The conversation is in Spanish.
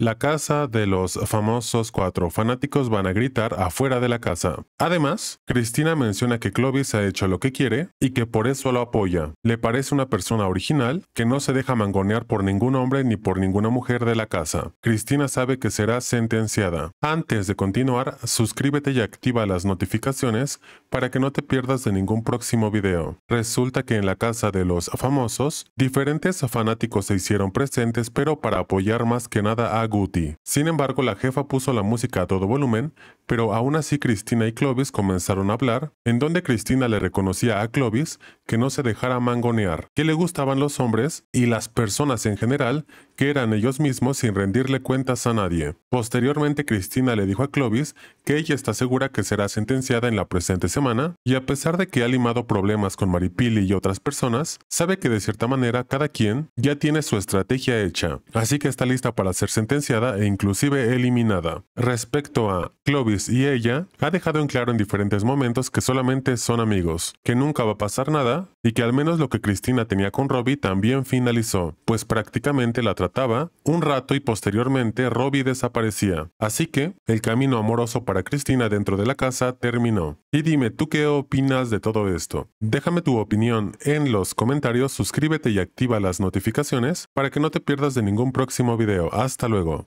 La casa de los famosos cuatro fanáticos van a gritar afuera de la casa. Además, Cristina menciona que Clovis ha hecho lo que quiere y que por eso lo apoya. Le parece una persona original que no se deja mangonear por ningún hombre ni por ninguna mujer de la casa. Cristina sabe que será sentenciada. Antes de continuar, suscríbete y activa las notificaciones para que no te pierdas de ningún próximo video. Resulta que en la casa de los famosos, diferentes fanáticos se hicieron presentes pero para apoyar más que nada a Guti. Sin embargo, la jefa puso la música a todo volumen, pero aún así Cristina y Clovis comenzaron a hablar, en donde Cristina le reconocía a Clovis que no se dejara mangonear, que le gustaban los hombres y las personas en general, que eran ellos mismos sin rendirle cuentas a nadie. Posteriormente, Cristina le dijo a Clovis que ella está segura que será sentenciada en la presente semana, y a pesar de que ha limado problemas con Maripili y otras personas, sabe que de cierta manera cada quien ya tiene su estrategia hecha, así que está lista para ser sentenciada e inclusive eliminada. Respecto a Clovis y ella, ha dejado en claro en diferentes momentos que solamente son amigos, que nunca va a pasar nada y que al menos lo que Cristina tenía con Robbie también finalizó, pues prácticamente la trataba un rato y posteriormente Robbie desaparecía. Así que el camino amoroso para Cristina dentro de la casa terminó. Y dime tú qué opinas de todo esto. Déjame tu opinión en los comentarios, suscríbete y activa las notificaciones para que no te pierdas de ningún próximo video. Hasta luego.